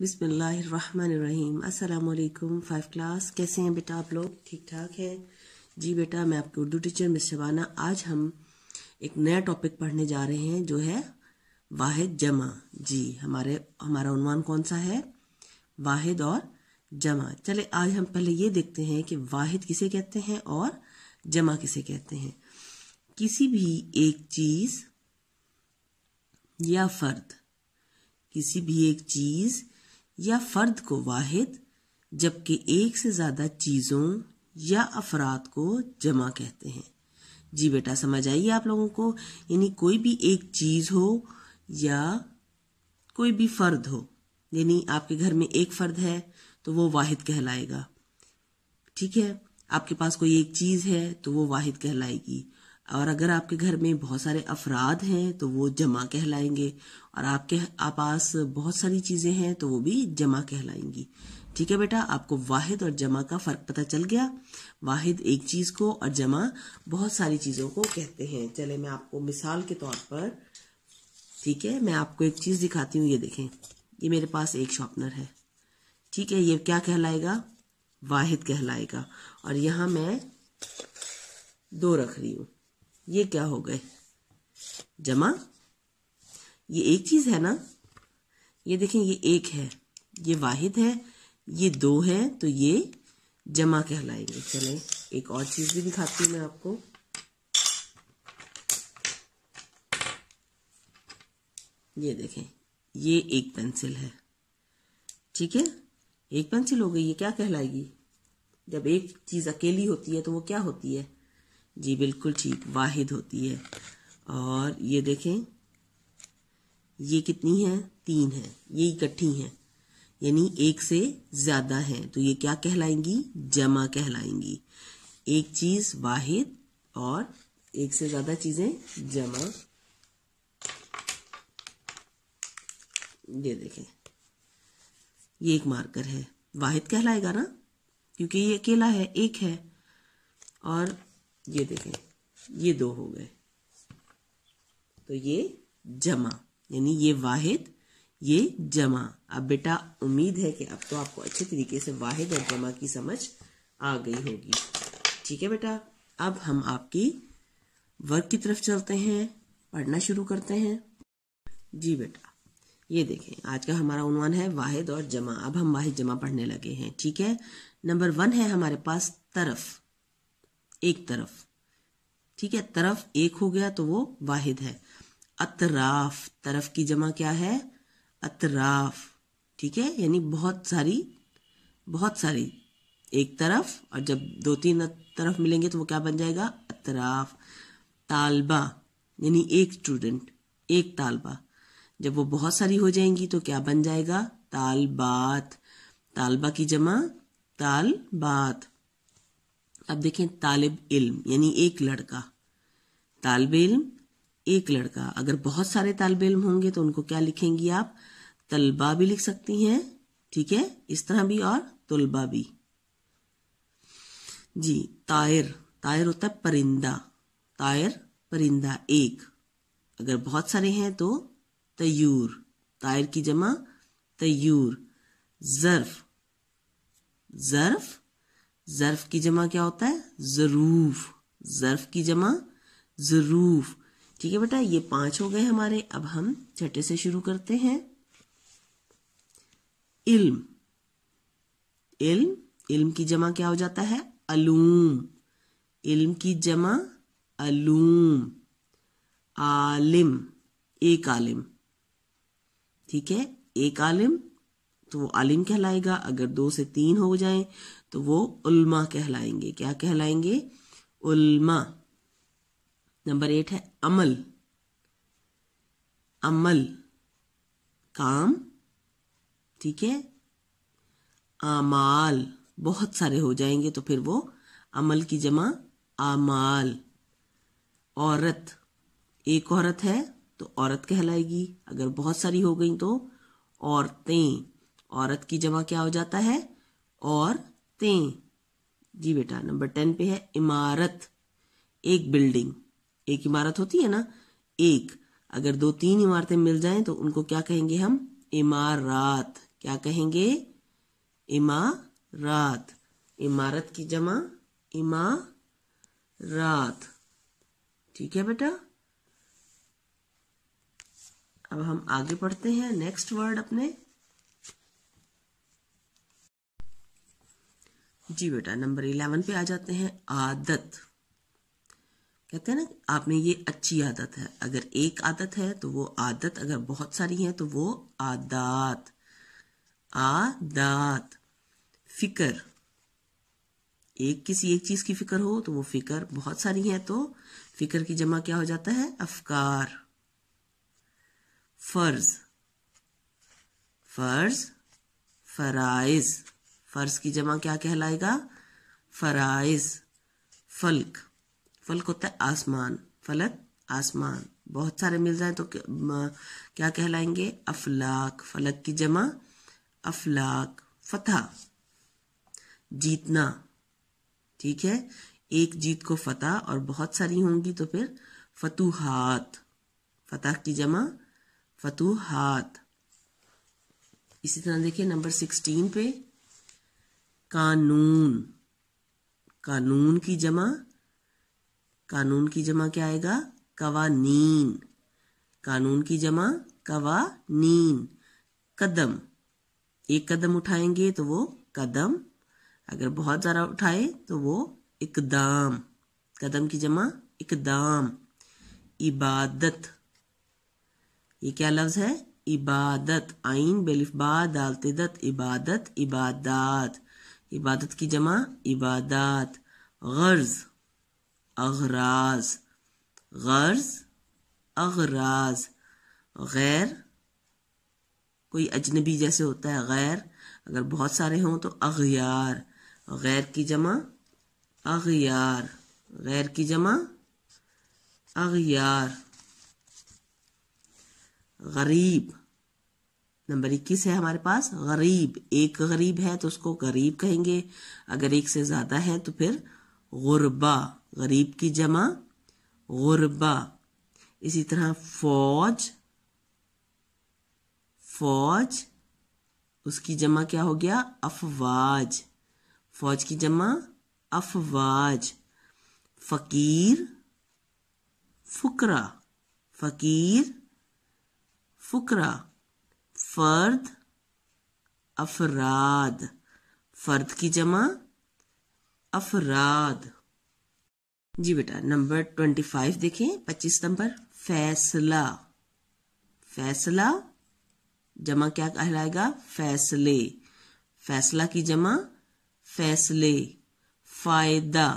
बिसमीम असलकुम five class कैसे हैं बेटा आप लोग ठीक ठाक हैं जी बेटा मैं आपकी उर्दू टीचर मिस शबाना आज हम एक नया टॉपिक पढ़ने जा रहे हैं जो है वाहिद जमा जी हमारे हमारा उनवान कौन सा है वाहिद और जमा चले आज हम पहले ये देखते हैं कि वाहिद किसे कहते हैं और जमा किसे कहते हैं किसी भी एक चीज़ या फर्द किसी भी एक चीज़ या फर्द को वाहिद जबकि एक से ज़्यादा चीज़ों या अफराद को जमा कहते हैं जी बेटा समझ आइए आप लोगों को यानी कोई भी एक चीज़ हो या कोई भी फर्द हो यानी आपके घर में एक फर्द है तो वो वाहिद कहलाएगा ठीक है आपके पास कोई एक चीज़ है तो वो वाहिद कहलाएगी और अगर आपके घर में बहुत सारे अफराद हैं तो वो जमा कहलाएंगे और आपके पास बहुत सारी चीज़ें हैं तो वो भी जमा कहलाएंगी ठीक है बेटा आपको वाहिद और जमा का फ़र्क पता चल गया वाहिद एक चीज़ को और जमा बहुत सारी चीज़ों को कहते हैं चले मैं आपको मिसाल के तौर पर ठीक है मैं आपको एक चीज़ दिखाती हूँ ये देखें ये मेरे पास एक शॉपनर है ठीक है ये क्या कहलाएगा वाहिद कहलाएगा और यहाँ मैं दो रख रही हूँ ये क्या हो गए जमा ये एक चीज है ना ये देखें ये एक है ये वाहिद है ये दो है तो ये जमा कहलाएंगे चलें एक और चीज भी दिखाती हूँ मैं आपको ये देखें ये एक पेंसिल है ठीक है एक पेंसिल हो गई ये क्या कहलाएगी जब एक चीज अकेली होती है तो वो क्या होती है जी बिल्कुल ठीक वाहिद होती है और ये देखें ये कितनी है तीन है ये इकट्ठी हैं यानी एक से ज्यादा हैं तो ये क्या कहलाएंगी जमा कहलाएंगी एक चीज वाहिद और एक से ज्यादा चीजें जमा ये देखें ये एक मार्कर है वाहिद कहलाएगा ना क्योंकि ये अकेला है एक है और ये देखें ये दो हो गए तो ये जमा यानी ये वाहिद ये जमा अब बेटा उम्मीद है कि अब तो आपको अच्छे तरीके से वाहिद और जमा की समझ आ गई होगी ठीक है बेटा अब हम आपकी वर्क की तरफ चलते हैं पढ़ना शुरू करते हैं जी बेटा ये देखें आज का हमारा उन्वान है वाहिद और जमा अब हम वाहिद जमा पढ़ने लगे हैं ठीक है नंबर वन है हमारे पास तरफ एक तरफ ठीक है तरफ एक हो गया तो वो वाहिद है अतराफ तरफ की जमा क्या है अतराफ ठीक है यानी बहुत सारी बहुत सारी एक तरफ और जब दो तीन तरफ मिलेंगे तो वो क्या बन जाएगा अतराफ तालबा यानी एक स्टूडेंट एक तालबा जब वो बहुत सारी हो जाएंगी तो क्या बन जाएगा तालबात तालबा की जमा तालबात अब देखें तालिब इल्म यानी एक लड़का तालब इल्म एक लड़का अगर बहुत सारे तालब इल्म होंगे तो उनको क्या लिखेंगी आप तलबा भी लिख सकती हैं ठीक है इस तरह भी और तलबा भी जी तायर तायर होता है परिंदा तायर परिंदा एक अगर बहुत सारे हैं तो तयूर तायर की जमा तयूर जर्फ जर्फ जर्फ की जमा क्या होता है जरूफ जर्फ की जमा जरूफ ठीक है बेटा ये पांच हो गए हमारे अब हम छठे से शुरू करते हैं इल्म इल्म इल्म की जमा क्या हो जाता है अलूम इल्म की जमा अलूम आलिम एक आलिम ठीक है एक आलिम तो वो आलिम कहलाएगा अगर दो से तीन हो जाए तो वो उल्मा कहलाएंगे क्या कहलाएंगे उल्मा नंबर एट है अमल अमल काम ठीक है आमाल बहुत सारे हो जाएंगे तो फिर वो अमल की जमा आमाल औरत एक औरत है तो औरत कहलाएगी अगर बहुत सारी हो गई तो औरतें औरत की जमा क्या हो जाता है और ते जी बेटा नंबर टेन पे है इमारत एक बिल्डिंग एक इमारत होती है ना एक अगर दो तीन इमारतें मिल जाएं तो उनको क्या कहेंगे हम इमारत क्या कहेंगे इमारत इमारत की जमा इमारत ठीक है बेटा अब हम आगे पढ़ते हैं नेक्स्ट वर्ड अपने जी बेटा नंबर इलेवन पे आ जाते हैं आदत कहते हैं ना आप में ये अच्छी आदत है अगर एक आदत है तो वो आदत अगर बहुत सारी है तो वो आदात आदात फिकर एक किसी एक चीज की फिक्र हो तो वो फिकर बहुत सारी है तो फिकर की जमा क्या हो जाता है अफकार फर्ज फर्ज फराइज फर्ज की जमा क्या कहलाएगा फराइज फल्क फल्क होता है आसमान फलक आसमान बहुत सारे मिल जाए तो क्या कहलाएंगे अफलाक फलक की जमा अफलाक फतह जीतना ठीक है एक जीत को फतह और बहुत सारी होंगी तो फिर फतूहात फतह की जमा फतूहात इसी तरह देखिए नंबर सिक्सटीन पे कानून कानून की जमा कानून की जमा क्या आएगा कवानीन कानून की जमा कवानीन कदम एक कदम उठाएंगे तो वो कदम अगर बहुत ज़्यादा उठाए तो वो इकदाम कदम की जमा इकदाम इबादत ये क्या लफ्ज़ है इबादत आइन बेलिफबा दत्त इबादत इबादत इबादत की जमा इबादत गर्ज अगराज गर्ज अगराज गैर कोई अजनबी जैसे होता है गैर अगर बहुत सारे हों तो अगयार गैर की जमा अगयार गैर की जमा अगयार गरीब नंबर इक्कीस है हमारे पास गरीब एक गरीब है तो उसको गरीब कहेंगे अगर एक से ज्यादा है तो फिर गुरबा गरीब की जमा गुरबा इसी तरह फौज फौज उसकी जमा क्या हो गया अफवाज फौज की जमा अफवाज फकीर फुकरा फकीर फुकरा फर्द अफराद फर्द की जमा अफराद जी बेटा नंबर ट्वेंटी फाइव देखें पच्चीस नंबर फैसला फैसला जमा क्या कहलाएगा फैसले फैसला की जमा फैसले फायदा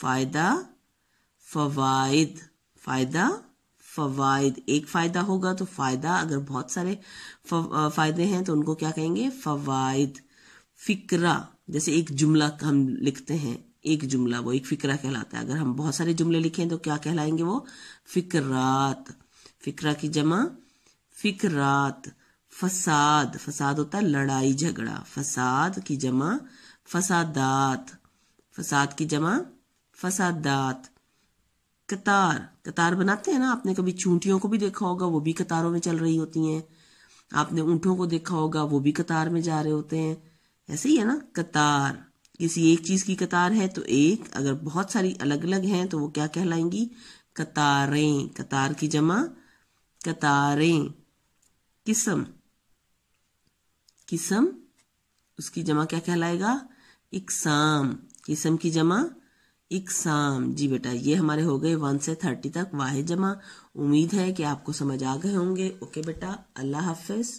फायदा फवायद फायदा फवाद एक फ़ायदा होगा तो फ़ायदा अगर बहुत सारे फ़ायदे हैं तो उनको क्या कहेंगे फवाद फिक्रा जैसे एक जुमला हम लिखते हैं एक जुमला वो एक फिक्रा कहलाता है अगर हम बहुत सारे जुमले लिखें तो क्या कहलाएंगे वो फिक्रात फिक्रा की जमा फिक्रात फसाद फसाद होता है लड़ाई झगड़ा फसाद की जमा फसादात फसाद की जमा फसादात कतार कतार बनाते हैं ना आपने कभी चूंटियों को भी देखा होगा वो भी कतारों में चल रही होती हैं आपने ऊंटों को देखा होगा वो भी कतार में जा रहे होते हैं ऐसे ही है ना कतार किसी एक चीज़ की कतार है तो एक अगर बहुत सारी अलग अलग हैं तो वो क्या कहलाएंगी कतारें कतार की जमा कतारें किस्म किस्म उसकी जमा क्या कहलाएगा इकसाम किस्म की जमा इकसाम जी बेटा ये हमारे हो गए वन से थर्टी तक वाहे जमा उम्मीद है कि आपको समझ आ गए होंगे ओके बेटा अल्लाह हाफिज़